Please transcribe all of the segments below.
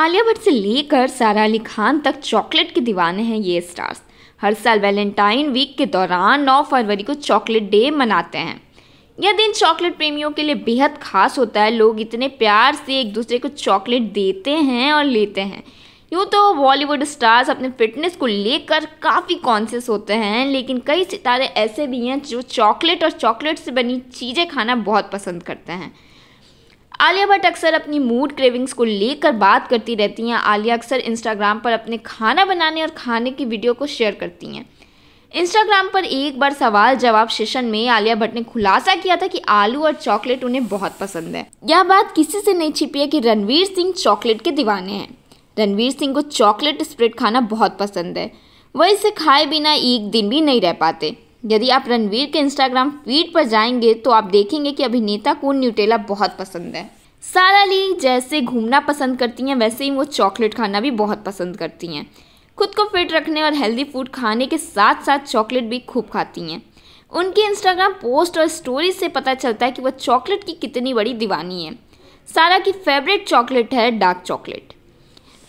आलिया भट्ट से लेकर सारा अली खान तक चॉकलेट के दीवाने हैं ये स्टार्स हर साल वैलेंटाइन वीक के दौरान 9 फरवरी को चॉकलेट डे मनाते हैं यह दिन चॉकलेट प्रेमियों के लिए बेहद खास होता है लोग इतने प्यार से एक दूसरे को चॉकलेट देते हैं और लेते हैं यूँ तो बॉलीवुड स्टार्स अपने फिटनेस को लेकर काफ़ी कॉन्शियस होते हैं लेकिन कई सितारे ऐसे भी हैं जो चॉकलेट और चॉकलेट से बनी चीज़ें खाना बहुत पसंद करते हैं आलिया भट्ट अक्सर अपनी मूड क्रेविंग्स को लेकर बात करती रहती हैं आलिया अक्सर इंस्टाग्राम पर अपने खाना बनाने और खाने की वीडियो को शेयर करती हैं इंस्टाग्राम पर एक बार सवाल जवाब सेशन में आलिया भट्ट ने खुलासा किया था कि आलू और चॉकलेट उन्हें बहुत पसंद है यह बात किसी से नहीं छिपी है कि रणवीर सिंह चॉकलेट के दीवाने हैं रणवीर सिंह को चॉकलेट स्प्रेड खाना बहुत पसंद है वह इसे खाए बिना एक दिन भी नहीं रह पाते यदि आप रणवीर के इंस्टाग्राम फीड पर जाएंगे तो आप देखेंगे कि अभिनेता को न्यूटेला बहुत पसंद है सारा ली जैसे घूमना पसंद करती हैं वैसे ही वो चॉकलेट खाना भी बहुत पसंद करती हैं खुद को फिट रखने और हेल्दी फूड खाने के साथ साथ चॉकलेट भी खूब खाती हैं उनके इंस्टाग्राम पोस्ट और स्टोरी से पता चलता है कि वह चॉकलेट की कितनी बड़ी दीवानी है सारा की फेवरेट चॉकलेट है dark chocolate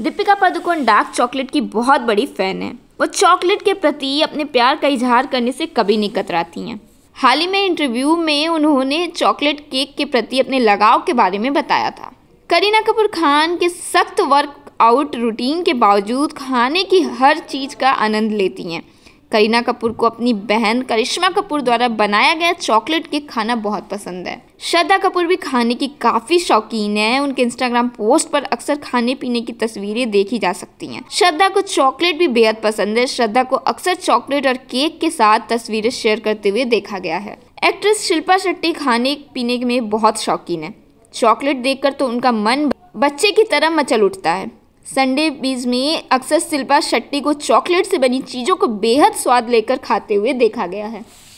Deepika Padukone dark chocolate की बहुत बड़ी फ़ैन है वो चॉकलेट के प्रति अपने प्यार का इजहार करने से कभी नहीं कतराती हैं हाल ही में इंटरव्यू में उन्होंने चॉकलेट केक के प्रति अपने लगाव के बारे में बताया था करीना कपूर खान के सख्त वर्कआउट रूटीन के बावजूद खाने की हर चीज़ का आनंद लेती हैं करीना कपूर को अपनी बहन करिश्मा कपूर द्वारा बनाया गया चॉकलेट केक खाना बहुत पसंद है श्रद्धा कपूर भी खाने की काफ़ी शौकीन है उनके इंस्टाग्राम पोस्ट पर अक्सर खाने पीने की तस्वीरें देखी जा सकती हैं श्रद्धा को चॉकलेट भी बेहद पसंद है श्रद्धा को अक्सर चॉकलेट और केक के साथ तस्वीरें शेयर करते हुए देखा गया है एक्ट्रेस शिल्पा शेट्टी खाने पीने में बहुत शौकीन है चॉकलेट देखकर तो उनका मन बच्चे की तरह मचल उठता है संडे बीज में अक्सर शिल्पा शेट्टी को चॉकलेट से बनी चीज़ों को बेहद स्वाद लेकर खाते हुए देखा गया है